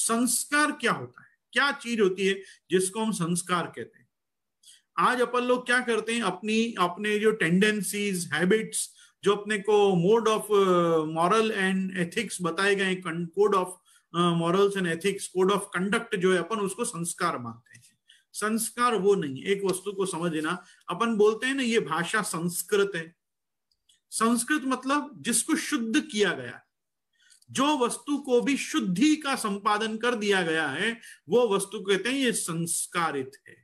संस्कार क्या होता है क्या चीज होती है जिसको हम संस्कार कहते हैं आज अपन लोग क्या करते हैं अपनी अपने जो टेंडेंसीज हैबिट्स जो अपने को mode of moral and ethics बताए गए code of morals and ethics code of conduct जो है अपन उसको संस्कार मानते हैं संस्कार वो नहीं एक वस्तु को समझना अपन बोलते हैं ना ये भाषा संस्कृत है संस्कृत मतलब जिसको शुद्ध किया गया जो वस्तु को भी शुद्धि का संपादन कर दिया गया है वो वस्तु कहते हैं ये संस्कारित है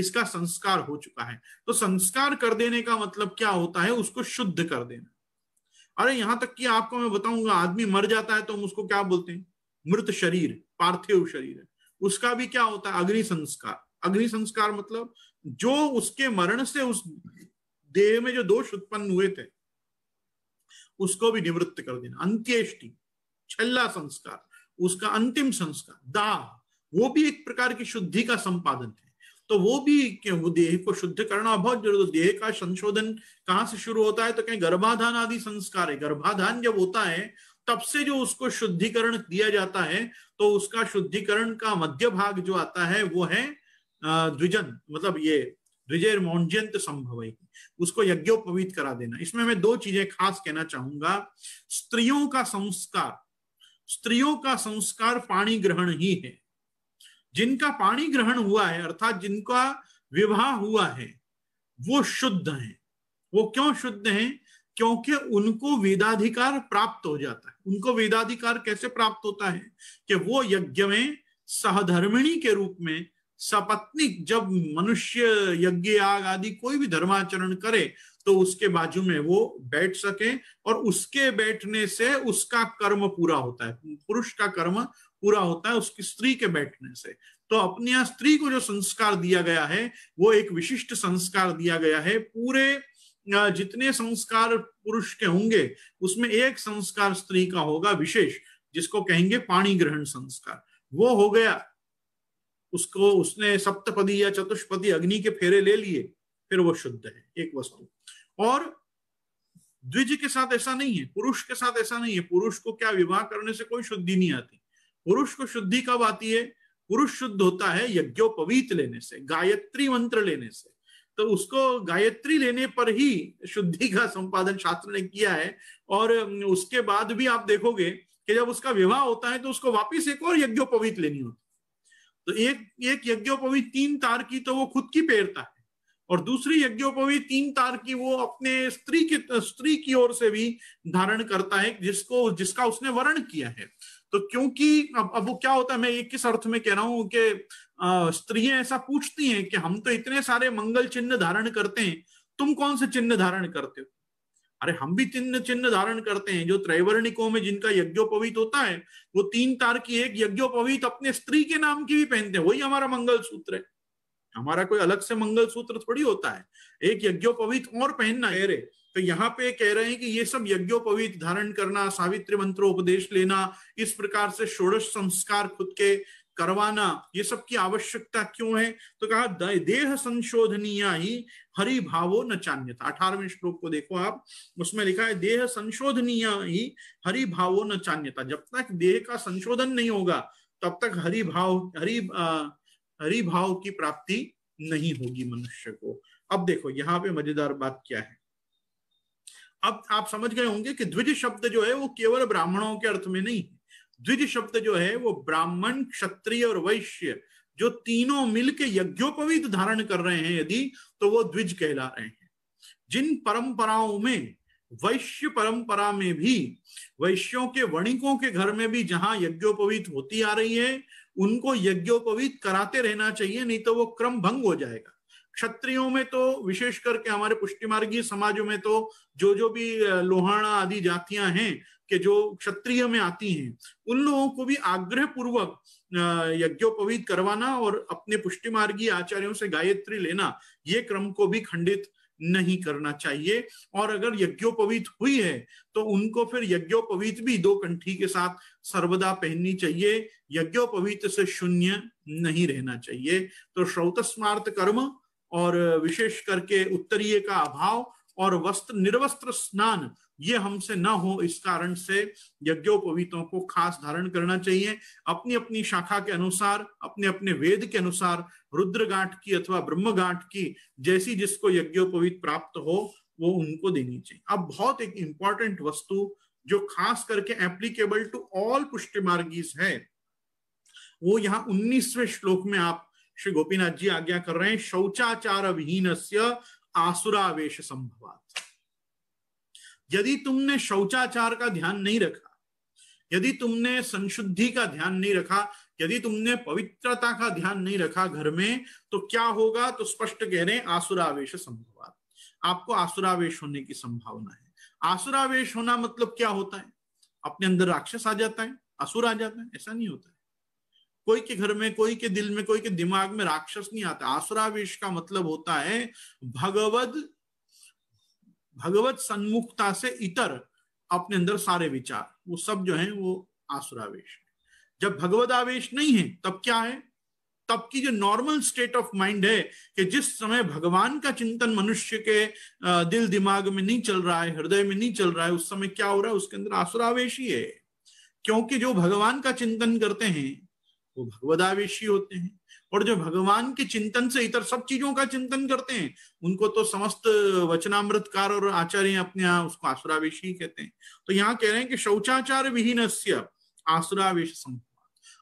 इसका संस्कार हो चुका है तो संस्कार कर देने का मतलब क्या होता है उसको शुद्ध कर देना अरे यहां तक कि आपको मैं बताऊंगा आदमी मर जाता है तो हम उसको क्या बोलते हैं मृत शरीर पार्थिव शरीर है उसका भी क्या होता है अग्नि संस्कार अग्नि संस्कार मतलब जो उसके मरण से उस देह में जो दोष उत्पन्न हुए थे उसको भी निवृत्त कर देना अंत्येष्टि छल्ला संस्कार उसका अंतिम संस्कार दाह वो भी एक प्रकार की शुद्धि का संपादन है तो वो भी वो देह को शुद्ध करना बहुत जरूरी है देह का संशोधन कहाँ से शुरू होता है तो कहीं गर्भाधान आदि संस्कार है गर्भाधान जब होता है तब से जो उसको शुद्धिकरण दिया जाता है तो उसका शुद्धिकरण का मध्य भाग जो आता है वो है द्विजन मतलब ये द्विजय संभव है उसको यज्ञोपवीत करा देना इसमें मैं दो चीजें खास कहना चाहूंगा स्त्रियों का संस्कार स्त्रियों का संस्कार पाणी ग्रहण ही है जिनका पाणी ग्रहण हुआ है अर्थात जिनका विवाह हुआ है वो शुद्ध हैं वो क्यों शुद्ध हैं क्योंकि उनको वेदाधिकार प्राप्त हो जाता है उनको वेदाधिकार कैसे प्राप्त होता है कि वो यज्ञ में सहधर्मिणी के रूप में सपत्निक जब मनुष्य यज्ञ आग आदि कोई भी धर्माचरण करे तो उसके बाजू में वो बैठ सके और उसके बैठने से उसका कर्म पूरा होता है पुरुष का कर्म पूरा होता है उसकी स्त्री के बैठने से तो अपने यहां स्त्री को जो संस्कार दिया गया है वो एक विशिष्ट संस्कार दिया गया है पूरे जितने संस्कार पुरुष के होंगे उसमें एक संस्कार स्त्री का होगा विशेष जिसको कहेंगे पाणी ग्रहण संस्कार वो हो गया उसको उसने सप्तपदी या चतुष्पदी अग्नि के फेरे ले लिए फिर वो शुद्ध है एक वस्तु और द्विज के साथ ऐसा नहीं है पुरुष के साथ ऐसा नहीं है पुरुष को क्या विवाह करने से कोई शुद्धि नहीं आती पुरुष को शुद्धि कब आती है पुरुष शुद्ध होता है यज्ञोपवीत लेने से गायत्री मंत्र लेने से तो उसको गायत्री लेने पर ही शुद्धि का संपादन शास्त्र ने किया है और उसके बाद भी आप देखोगे कि जब उसका विवाह होता है तो उसको वापिस एक और यज्ञोपवीत लेनी होती तो एक एक यज्ञोपवी तीन तार की तो वो खुद की पेरता है और दूसरी यज्ञोपवी तीन तार की वो अपने स्त्री की स्त्री की ओर से भी धारण करता है जिसको जिसका उसने वर्ण किया है तो क्योंकि अब अब वो क्या होता है मैं ये किस अर्थ में कह रहा हूं कि स्त्रियां ऐसा पूछती हैं कि हम तो इतने सारे मंगल चिन्ह धारण करते हैं तुम कौन से चिन्ह धारण करते हो अरे हम भी चिन्ह चिन्ह धारण करते हैं जो त्रैवर्णिकों में जिनका यज्ञोपवीत होता है वो तीन तार की एक यज्ञोपवीत अपने स्त्री के नाम की भी पहनते हैं वही हमारा मंगल सूत्र है हमारा कोई अलग से मंगल सूत्र थोड़ी होता है एक यज्ञोपवीत और पहनना है तो यहाँ पे कह रहे हैं कि ये सब यज्ञोपवीत धारण करना सावित्री मंत्रोपदेश लेना इस प्रकार से षोडश संस्कार खुद के करवाना ये सब की आवश्यकता क्यों है तो कहा देह संशोधनीय ही हरि भावो न चान्यता अठारहवें श्लोक को देखो आप उसमें लिखा है देह संशोधनीय ही हरि भावो न चान्यता जब तक देह का संशोधन नहीं होगा तब तक हरि भाव हरि हरि भाव की प्राप्ति नहीं होगी मनुष्य को अब देखो यहाँ पे मजेदार बात क्या है अब आप समझ गए होंगे कि द्विज शब्द जो है वो केवल ब्राह्मणों के अर्थ में नहीं है द्विज शब्द जो है वो ब्राह्मण क्षत्रिय और वैश्य जो तीनों मिलके यज्ञोपवीत धारण कर रहे हैं यदि तो वो द्विज कहला रहे हैं जिन परंपराओं में वैश्य परंपरा में भी वैश्यों के वणिकों के घर में भी जहां यज्ञोपवीत होती आ रही है उनको यज्ञोपवीत कराते रहना चाहिए नहीं तो वो क्रम भंग हो जाएगा क्षत्रियों में तो विशेष करके हमारे पुष्टिमार्गीय समाजों में तो जो जो भी लोहाना आदि जातियां हैं के जो क्षत्रिय में आती हैं उन लोगों को भी आग्रह पूर्वक यज्ञोपवीत करवाना और अपने पुष्टि मार्गी आचार्यों से गायत्री लेना ये क्रम को भी खंडित नहीं करना चाहिए और अगर यज्ञोपवीत हुई है तो उनको फिर यज्ञोपवीत भी दो कंठी के साथ सर्वदा पहननी चाहिए यज्ञोपवीत से शून्य नहीं रहना चाहिए तो श्रौतस्मार्थ कर्म और विशेष करके उत्तरीय का अभाव और वस्त्र निर्वस्त्र स्नान ये हमसे न हो इस कारण से यज्ञोपवीतों को खास धारण करना चाहिए अपनी अपनी शाखा के अनुसार अपने अपने वेद के अनुसार रुद्रगांठ की अथवा ब्रह्मगांठ की जैसी जिसको यज्ञोपवीत प्राप्त हो वो उनको देनी चाहिए अब बहुत एक इंपॉर्टेंट वस्तु जो खास करके एप्लीकेबल टू ऑल पुष्टि मार्गीज है वो यहाँ उन्नीसवें श्लोक में आप श्री गोपीनाथ जी आज्ञा कर रहे हैं शौचाचार विहीन आसुरावेश संभवात यदि तुमने शौचाचार का ध्यान नहीं रखा यदि तुमने संशुद्धि का ध्यान नहीं रखा यदि तुमने पवित्रता का ध्यान नहीं रखा घर में तो क्या होगा तो स्पष्ट कह रहे आसुरावेश संभवात आपको आसुरावेश होने की संभावना है आसुरावेश होना मतलब क्या होता है अपने अंदर राक्षस आ जाता है असुर आ जाता है ऐसा नहीं होता है कोई के घर में कोई के दिल में कोई के दिमाग में राक्षस नहीं आता आसुरावेश का मतलब होता है भगवत भगवत सन्मुखता से इतर अपने अंदर सारे विचार वो सब जो है वो आसुरावेश जब भगवत आवेश नहीं है तब क्या है तब की जो नॉर्मल स्टेट ऑफ माइंड है कि जिस समय भगवान का चिंतन मनुष्य के दिल दिमाग में नहीं चल रहा है हृदय में नहीं चल रहा है उस समय क्या हो रहा है उसके अंदर आसुरावेश ही है क्योंकि जो भगवान का चिंतन करते हैं वो भगवदावेशी होते हैं और जो भगवान के चिंतन से इतर सब चीजों का चिंतन करते हैं उनको तो समस्त वचनामृतकार और आचार्य अपने यहाँ उसको आसुरावेशी कहते हैं तो यहाँ कह रहे हैं कि शौचाचार विहीन आसुरावेश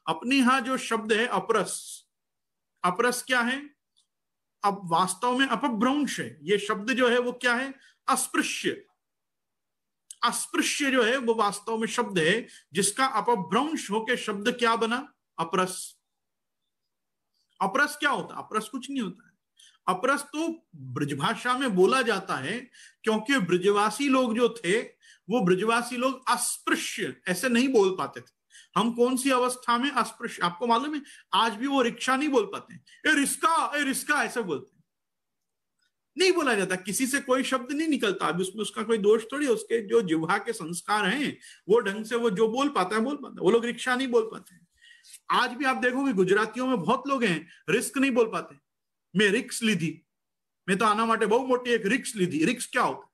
अपने यहाँ जो शब्द है अपरस अपरस क्या है अब वास्तव में अपभ्रंश है ये शब्द जो है वो क्या है अस्पृश्य अस्पृश्य जो है वो वास्तव में शब्द है जिसका अपभ्रंश होके शब्द क्या बना अपरस अपरस क्या होता है अपरस कुछ नहीं होता है अपरस तो ब्रजभाषा में बोला जाता है क्योंकि ब्रजवासी लोग जो थे वो ब्रजवासी लोग अस्पृश्य ऐसे नहीं बोल पाते थे हम कौन सी अवस्था में अस्पृश्य आपको मालूम है आज भी वो रिक्शा नहीं बोल पाते ए रिस्का ए रिस्का ऐसे बोलते नहीं बोला जाता किसी से कोई शब्द नहीं निकलता अभी उसमें उसका कोई दोष थोड़ी उसके जो जिहा के संस्कार हैं वो ढंग से वो जो बोल पाता है बोल पाता है वो लोग रिक्शा नहीं बोल पाते हैं आज भी आप देखोगे गुजरातियों में बहुत लोग हैं रिस्क नहीं बोल पाते मैं रिक्स ली थी मैं तो आना माटे बहुत मोटी एक रिक्स ली थी रिक्स क्या होता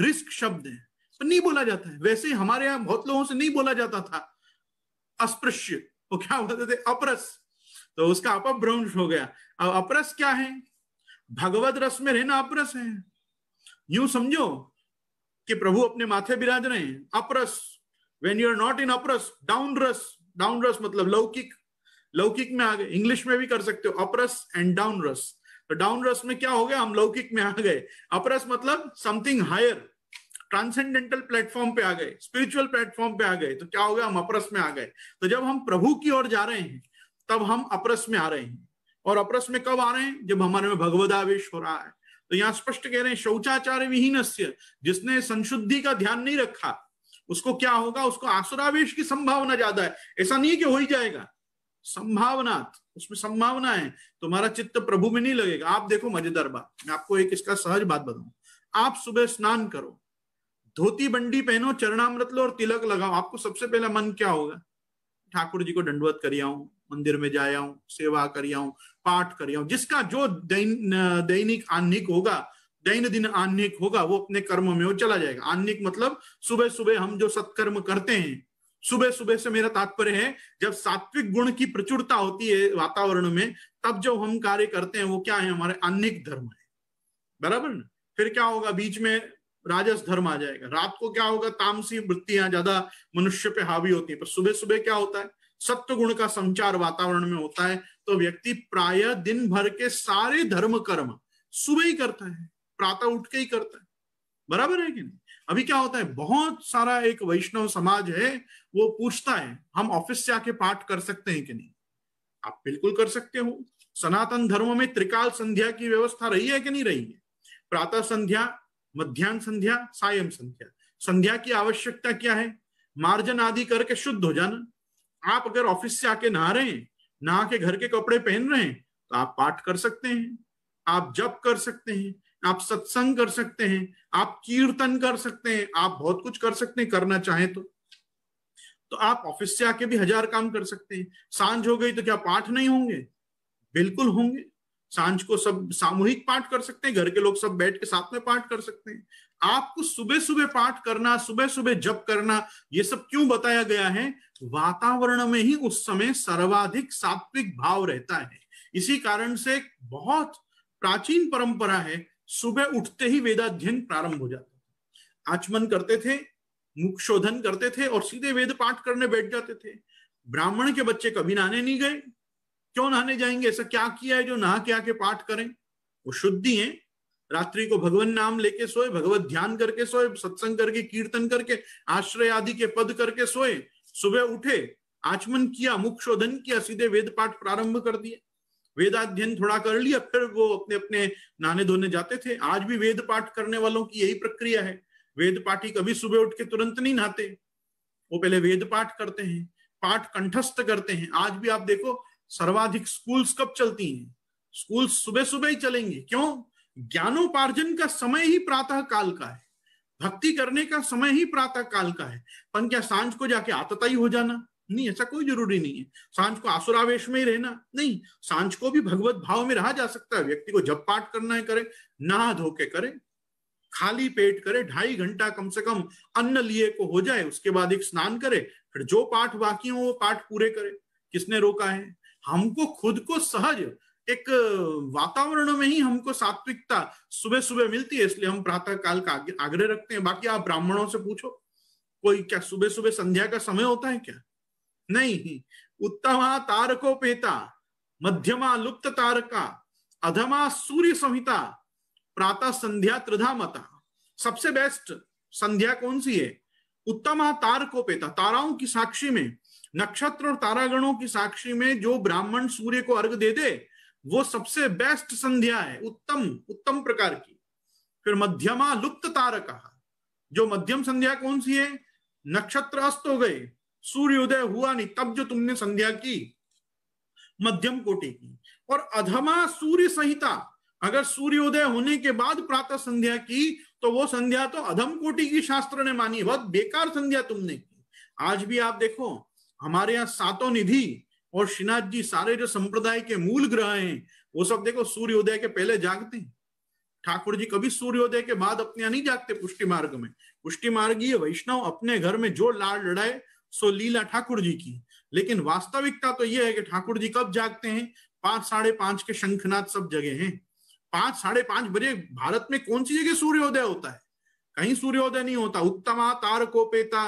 है रिस्क शब्द है पर नहीं बोला जाता है वैसे हमारे यहां बहुत लोगों से नहीं बोला जाता था अस्पृश्य वो क्या बोलते थे अपरस तो उसका अपभ्रंश हो गया अब अपरस क्या है भगवत रस में रहना अपरस है यूं समझो कि प्रभु अपने माथे बिराज रहे हैं अपरस when you are not in अपरस डाउन रस डाउन रस मतलब लौकिक लौकिक में आ गए इंग्लिश में भी कर सकते हो अपरस एंड डाउन रस तो डाउन रस में क्या हो गया हम लौकिक में आ गए अपरस मतलब समथिंग हायर ट्रांसेंडेंटल प्लेटफॉर्म पे आ गए स्पिरिचुअल प्लेटफॉर्म पे आ गए तो क्या हो गया हम अपरस में आ गए तो जब हम प्रभु की ओर जा रहे हैं तब हम अपरस में आ रहे हैं और अपरस में कब आ रहे हैं जब हमारे में भगवदावेश हो रहा है तो यहाँ स्पष्ट कह रहे हैं शौचाचार्य विहीन जिसने संशुद्धि का ध्यान नहीं रखा उसको क्या होगा उसको आसुरावेश की संभावना ज्यादा है ऐसा नहीं है कि हो ही जाएगा संभावना उसमें संभावना है तुम्हारा चित्त प्रभु में नहीं लगेगा आप देखो मजेदार बात मैं आपको एक इसका सहज बात बताऊं आप सुबह स्नान करो धोती बंडी पहनो चरणामृत लो और तिलक लगाओ आपको सबसे पहला मन क्या होगा ठाकुर जी को दंडवत कर आऊं मंदिर में जाया हूं सेवा कर आऊं पाठ कर आऊं जिसका जो दैनिक आनिक होगा दैन दिन आन्यक होगा वो अपने कर्म में वो चला जाएगा आन्यक मतलब सुबह सुबह हम जो सत्कर्म करते हैं सुबह सुबह से मेरा तात्पर्य है जब सात्विक गुण की प्रचुरता होती है वातावरण में तब जो हम कार्य करते हैं वो क्या है हमारे अन्निक धर्म है बराबर ना फिर क्या होगा बीच में राजस धर्म आ जाएगा रात को क्या होगा तामसी वृत्तियां ज्यादा मनुष्य पे हावी होती है पर सुबह सुबह क्या होता है सत्व गुण का संचार वातावरण में होता है तो व्यक्ति प्राय दिन भर के सारे धर्म कर्म सुबह ही करता है प्रातः उठ के ही करता है बराबर है कि नहीं अभी क्या होता है बहुत सारा एक वैष्णव समाज है वो पूछता है हम ऑफिस से आके पाठ कर सकते हैं कि नहीं आप बिल्कुल कर सकते हो सनातन धर्म में त्रिकाल संध्या की व्यवस्था रही है कि नहीं रही है प्रातः संध्या मध्यान्ह संध्या सायं संध्या संध्या की आवश्यकता क्या है मार्जन आदि करके शुद्ध हो जाना आप अगर ऑफिस से आके नहा रहे हैं नहा के घर के कपड़े पहन रहे हैं तो आप पाठ कर सकते हैं आप जप कर सकते हैं आप सत्संग कर सकते हैं आप कीर्तन कर सकते हैं आप बहुत कुछ कर सकते हैं करना चाहें तो तो आप ऑफिस से आके भी हजार काम कर सकते हैं सांझ हो गई तो क्या पाठ नहीं होंगे बिल्कुल होंगे सांझ को सब सामूहिक पाठ कर सकते हैं घर के लोग सब बैठ के साथ में पाठ कर सकते हैं आपको सुबह सुबह पाठ करना सुबह सुबह जप करना ये सब क्यों बताया गया है वातावरण में ही उस समय सर्वाधिक सात्विक भाव रहता है इसी कारण से बहुत प्राचीन परंपरा है सुबह उठते ही वेदाध्ययन प्रारंभ हो जाता आचमन करते थे मुख शोधन करते थे और सीधे वेद पाठ करने बैठ जाते थे ब्राह्मण के बच्चे कभी नहाने नहीं गए क्यों नहाने जाएंगे ऐसा क्या किया है जो नहा के आके पाठ करें वो शुद्धि है रात्रि को भगवान नाम लेके सोए भगवत ध्यान करके सोए सत्संग करके कीर्तन करके आश्रय आदि के पद करके सोए सुबह उठे आचमन किया मुख शोधन किया सीधे वेद पाठ प्रारंभ कर दिए वेदाध्ययन थोड़ा कर लिया फिर वो अपने अपने नहाने धोने जाते थे आज भी वेद पाठ करने वालों की यही प्रक्रिया है वेद पाठी कभी सुबह उठ के तुरंत नहीं नहाते वो पहले वेद पाठ करते हैं पाठ कंठस्थ करते हैं आज भी आप देखो सर्वाधिक स्कूल्स कब चलती हैं स्कूल सुबह सुबह ही चलेंगे क्यों ज्ञानोपार्जन का समय ही प्रातः काल का है भक्ति करने का समय ही प्रातः काल का है पर क्या सांझ को जाके आतताई हो जाना नहीं ऐसा कोई जरूरी नहीं है सांझ को आसुरावेश में ही रहना नहीं सांझ को भी भगवत भाव में रहा जा सकता है व्यक्ति को जब पाठ करना है करे नहा धोके करे खाली पेट करे ढाई घंटा कम से कम अन्न लिए को हो जाए उसके बाद एक स्नान करे फिर जो पाठ बाकी हो वो पाठ पूरे करे किसने रोका है हमको खुद को सहज एक वातावरण में ही हमको सात्विकता सुबह सुबह मिलती है इसलिए हम प्रातः काल का आग्रह रखते हैं बाकी आप ब्राह्मणों से पूछो कोई क्या सुबह सुबह संध्या का समय होता है क्या नहीं उत्तमा पेता मध्यमा लुप्त तारका अधमा सूर्य संहिता प्रातः संध्या त्रिधा मता सबसे बेस्ट संध्या कौन सी है उत्तमा पेता ताराओं की साक्षी में नक्षत्र और तारागणों की साक्षी में जो ब्राह्मण सूर्य को अर्घ दे दे वो सबसे बेस्ट संध्या है उत्तम उत्तम प्रकार की फिर मध्यमा लुप्त तारका जो मध्यम संध्या कौन सी है नक्षत्र अस्त हो गए सूर्योदय हुआ नहीं तब जो तुमने संध्या की मध्यम कोटि की और अधमा सूर्य संहिता अगर सूर्योदय होने के बाद प्रातः संध्या की तो वो संध्या तो अधम कोटि की शास्त्र ने मानी बहुत बेकार संध्या तुमने की आज भी आप देखो हमारे यहाँ सातों निधि और श्रीनाथ जी सारे जो संप्रदाय के मूल ग्रह हैं वो सब देखो सूर्योदय के पहले जागते हैं ठाकुर जी कभी सूर्योदय के बाद अपने यहाँ नहीं जागते पुष्टि मार्ग में पुष्टि मार्गीय वैष्णव अपने घर में जो लाड़ लड़ाए सो लीला ठाकुर जी की लेकिन वास्तविकता तो यह है कि ठाकुर जी कब जागते हैं पांच साढ़े पांच के शंखनाथ सब जगह हैं पांच साढ़े पांच बजे भारत में कौन सी जगह सूर्योदय होता है कहीं सूर्योदय नहीं होता उत्तमा कोपेता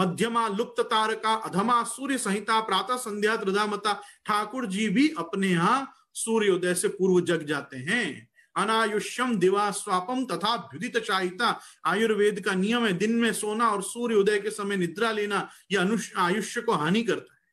मध्यमा लुप्त तारका अधमा सूर्य संहिता प्रातः संध्या ठाकुर जी भी अपने यहाँ सूर्योदय से पूर्व जग जाते हैं अनायुष्यम दिवा स्वापम तथा भ्युदित चाहिता आयुर्वेद का नियम है दिन में सोना और सूर्य उदय के समय निद्रा लेना यह अनुष आयुष्य को हानि करता है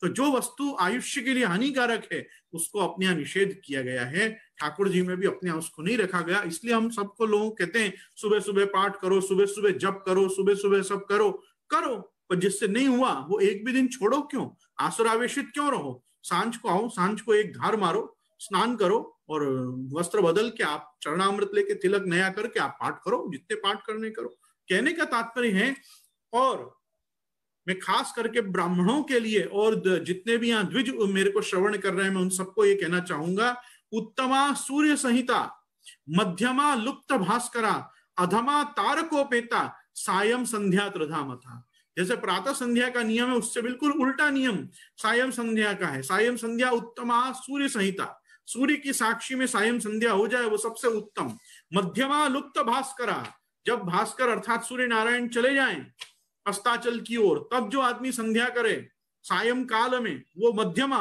तो जो वस्तु आयुष्य के लिए हानिकारक है उसको अपने यहाँ निषेध किया गया है ठाकुर जी में भी अपने यहाँ उसको नहीं रखा गया इसलिए हम सबको लोग कहते हैं सुबह सुबह पाठ करो सुबह सुबह जप करो सुबह सुबह सब करो करो पर जिससे नहीं हुआ वो एक भी दिन छोड़ो क्यों आसुरावेश क्यों रहो सांझ को आओ सांझ को एक धार मारो स्नान करो और वस्त्र बदल के आप चरणामृत लेके तिलक नया करके आप पाठ करो जितने पाठ करने करो कहने का तात्पर्य है और मैं खास करके ब्राह्मणों के लिए और जितने भी यहाँ द्विज मेरे को श्रवण कर रहे हैं मैं उन सबको ये कहना चाहूंगा उत्तमा सूर्य संहिता मध्यमा लुप्त भास्करा अधमा तारकोपेता सायम संध्या मथा जैसे प्रातः संध्या का नियम है उससे बिल्कुल उल्टा नियम सायम संध्या का है सायम संध्या उत्तमा सूर्य संहिता सूर्य की साक्षी में सायं संध्या हो जाए वो सबसे उत्तम मध्यमा लुप्त भास्कर जब भास्कर अर्थात सूर्य नारायण चले जाए अस्ताचल की ओर तब जो आदमी संध्या करे सायं काल में वो मध्यमा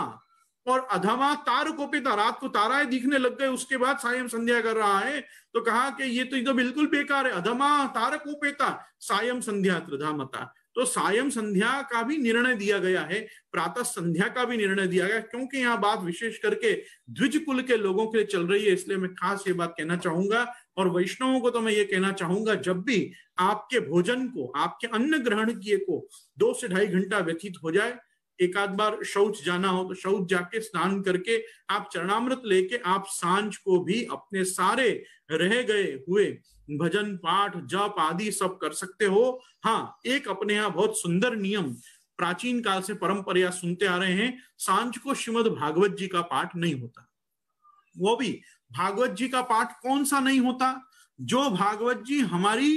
और अधमा तार कोपिता रात को ताराएं दिखने लग गए उसके बाद सायं संध्या कर रहा है तो कहा कि ये तो, तो बिल्कुल बेकार है अधमा तार कोपिता सायं संध्या त्रधामता तो सायम संध्या का भी निर्णय दिया गया है प्रातः संध्या का भी निर्णय दिया गया क्योंकि यहाँ बात विशेष करके द्विज कुल के लोगों के लिए चल रही है इसलिए मैं खास ये बात कहना चाहूंगा और वैष्णवों को तो मैं ये कहना चाहूंगा जब भी आपके भोजन को आपके अन्न ग्रहण किए को दो से ढाई घंटा व्यतीत हो जाए एक आध बार शौच जाना हो तो शौच जाके स्नान करके आप चरणामृत लेके आप सांझ को भी अपने सारे रह गए हुए भजन पाठ जप आदि सब कर सकते हो हाँ एक अपने यहाँ बहुत सुंदर नियम प्राचीन काल से परंपरा सुनते आ रहे हैं सांझ को श्रीमद भागवत जी का पाठ नहीं होता वो भी भागवत जी का पाठ कौन सा नहीं होता जो भागवत जी हमारी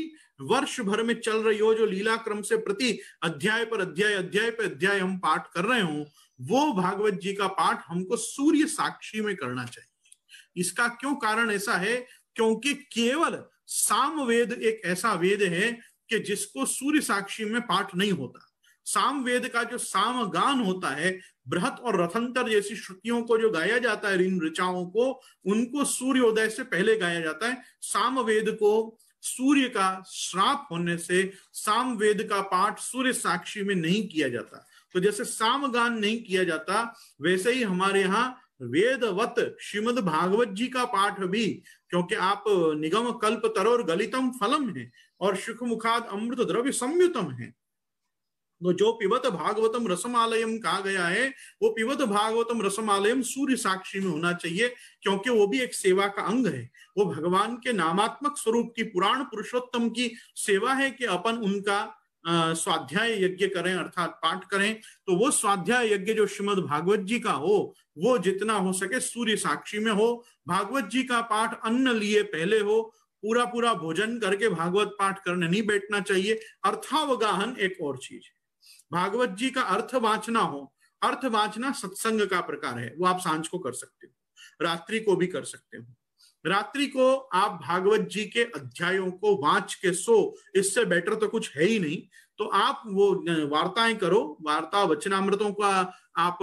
वर्ष भर में चल रही हो जो लीला क्रम से प्रति अध्याय पर अध्याय अध्याय पर अध्याय हम पाठ कर रहे हो वो भागवत जी का पाठ हमको सूर्य साक्षी में करना चाहिए इसका क्यों कारण ऐसा है क्योंकि केवल सामवेद एक ऐसा वेद है कि जिसको सूर्य साक्षी में पाठ नहीं होता सामवेद का जो सामगान होता है बृहत और रथंतर जैसी श्रुतियों को जो गाया जाता है ऋण ऋचाओं को उनको सूर्योदय से पहले गाया जाता है सामवेद को सूर्य का श्राप होने से सामवेद का पाठ सूर्य साक्षी में नहीं किया जाता तो जैसे सामगान नहीं किया जाता वैसे ही हमारे यहाँ वेदवत श्रीमद भागवत जी का पाठ भी क्योंकि आप निगम कल्प तरोर गलितम फलम है और सुख मुखाद अमृत द्रव्य संयुतम है जो पिबत भागवतम रसमालयम कहा गया है वो पिबत भागवतम रसमालयम सूर्य साक्षी में होना चाहिए क्योंकि वो भी एक सेवा का अंग है वो भगवान के नामात्मक स्वरूप की पुराण पुरुषोत्तम की सेवा है कि अपन उनका स्वाध्याय यज्ञ करें अर्थात पाठ करें तो वो स्वाध्याय यज्ञ जो श्रीमद भागवत जी का हो वो जितना हो सके सूर्य साक्षी में हो भागवत जी का पाठ अन्न लिए पहले हो पूरा पूरा भोजन करके भागवत पाठ करने नहीं बैठना चाहिए अर्थावगाहन एक और चीज है भागवत जी का अर्थ वाचना हो अर्थ वाचना सत्संग का प्रकार है वो आप सांझ को कर सकते हो रात्रि को भी कर सकते हो रात्रि को आप भागवत जी के अध्यायों को वाच के सो इससे बेटर तो कुछ है ही नहीं तो आप वो वार्ताएं करो वार्ता वचनामृतों का आप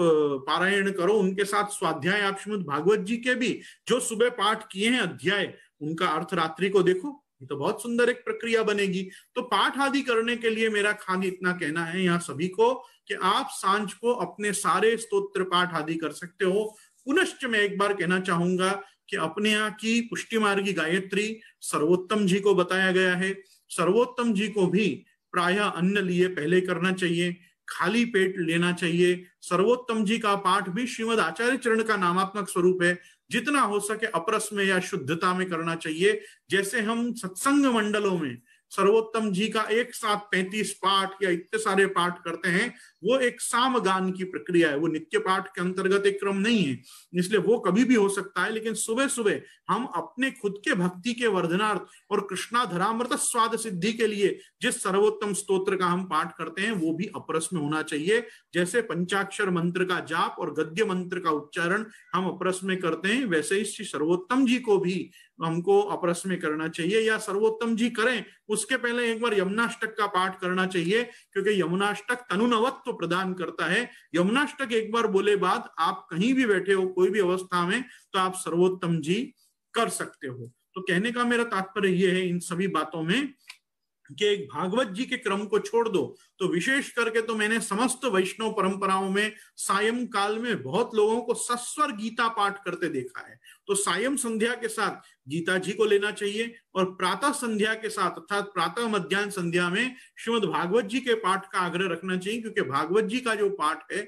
पारायण करो उनके साथ स्वाध्याय आप श्रीमद भागवत जी के भी जो सुबह पाठ किए हैं अध्याय उनका अर्थ रात्रि को देखो तो बहुत सुंदर एक प्रक्रिया बनेगी तो पाठ आदि करने के लिए मेरा खाली इतना कहना है यहाँ सभी को कि आप सांझ को अपने सारे स्तोत्र पाठ आदि कर सकते हो पुनश्च मैं एक बार कहना चाहूंगा कि अपने यहाँ की पुष्टि मार्गी गायत्री सर्वोत्तम जी को बताया गया है सर्वोत्तम जी को भी प्राय अन्न लिए पहले करना चाहिए खाली पेट लेना चाहिए सर्वोत्तम जी का पाठ भी श्रीमद आचार्य चरण का नामात्मक स्वरूप है जितना हो सके अप्रस में या शुद्धता में करना चाहिए जैसे हम सत्संग मंडलों में सर्वोत्तम जी का एक साथ पैंतीस पाठ या इतने सारे पाठ करते हैं वो एक सामगान की प्रक्रिया है वो नित्य पाठ के अंतर्गत एक क्रम नहीं है इसलिए वो कभी भी हो सकता है लेकिन सुबह सुबह हम अपने खुद के भक्ति के वर्धनार्थ और कृष्णा धरामृत स्वाद सिद्धि के लिए जिस सर्वोत्तम स्तोत्र का हम पाठ करते हैं वो भी अपरस में होना चाहिए जैसे पंचाक्षर मंत्र का जाप और गद्य मंत्र का उच्चारण हम अपरस में करते हैं वैसे ही श्री सर्वोत्तम जी को भी हमको अपरस में करना चाहिए या सर्वोत्तम जी करें उसके पहले एक बार यमुनाष्टक का पाठ करना चाहिए क्योंकि यमुनाष्टक तनुनवत्व प्रदान करता है यमुनाष्टक एक बार बोले बाद आप कहीं भी बैठे हो कोई भी अवस्था में तो आप सर्वोत्तम जी कर सकते हो तो कहने का मेरा तात्पर्य यह है इन सभी बातों में कि एक भागवत जी के क्रम को छोड़ दो तो विशेष करके तो मैंने समस्त वैष्णव परंपराओं में सायं काल में बहुत लोगों को सस्वर गीता पाठ करते देखा है तो सायं संध्या के साथ गीता जी को लेना चाहिए और प्रातः संध्या के साथ अर्थात प्रातः मध्यान्ह संध्या में श्रीमद भागवत जी के पाठ का आग्रह रखना चाहिए क्योंकि भागवत जी का जो पाठ है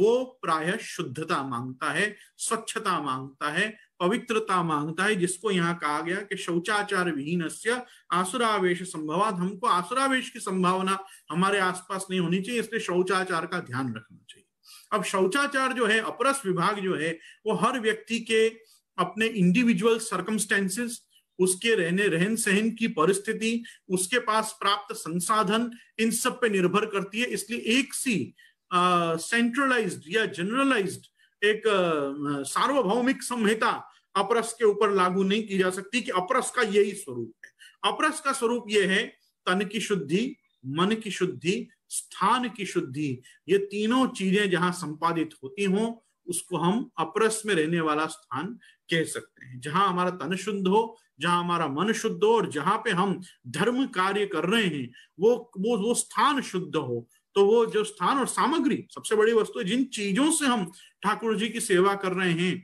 वो प्राय शुद्धता मांगता है स्वच्छता मांगता है पवित्रता मांगता है जिसको यहाँ कहा गया कि शौचाचार विहीन से आसुरावेश संभवाद हमको आसुरावेश की संभावना हमारे आसपास नहीं होनी चाहिए इसलिए शौचाचार का ध्यान रखना चाहिए अब शौचाचार जो है अपरस विभाग जो है वो हर व्यक्ति के अपने इंडिविजुअल सर्कमस्टेंसेस उसके रहने रहन सहन की परिस्थिति उसके पास प्राप्त संसाधन इन सब पे निर्भर करती है इसलिए एक सी सेंट्रलाइज्ड या जनरलाइज्ड एक सार्वभौमिक संहिता अपरस के ऊपर लागू नहीं की जा सकती कि अपरस का यही स्वरूप है अपरस का स्वरूप यह है तन की शुद्धि मन की शुद्धि स्थान की शुद्धि ये तीनों चीजें जहां संपादित होती हों उसको हम अपरस में रहने वाला स्थान कह सकते हैं जहां हमारा तन शुद्ध हो जहां हमारा मन शुद्ध हो और जहां पे हम धर्म कार्य कर रहे हैं वो वो वो स्थान शुद्ध हो तो वो जो स्थान और सामग्री सबसे बड़ी वस्तु जिन चीजों से हम ठाकुर जी की सेवा कर रहे हैं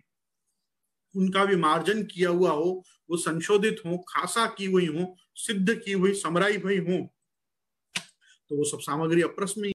उनका भी मार्जन किया हुआ हो वो संशोधित हो खासा की हुई हो सिद्ध की हुई समराई हुई हो तो वो सब सामग्री अप्रस में